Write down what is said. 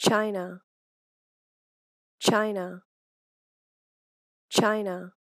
China, China, China.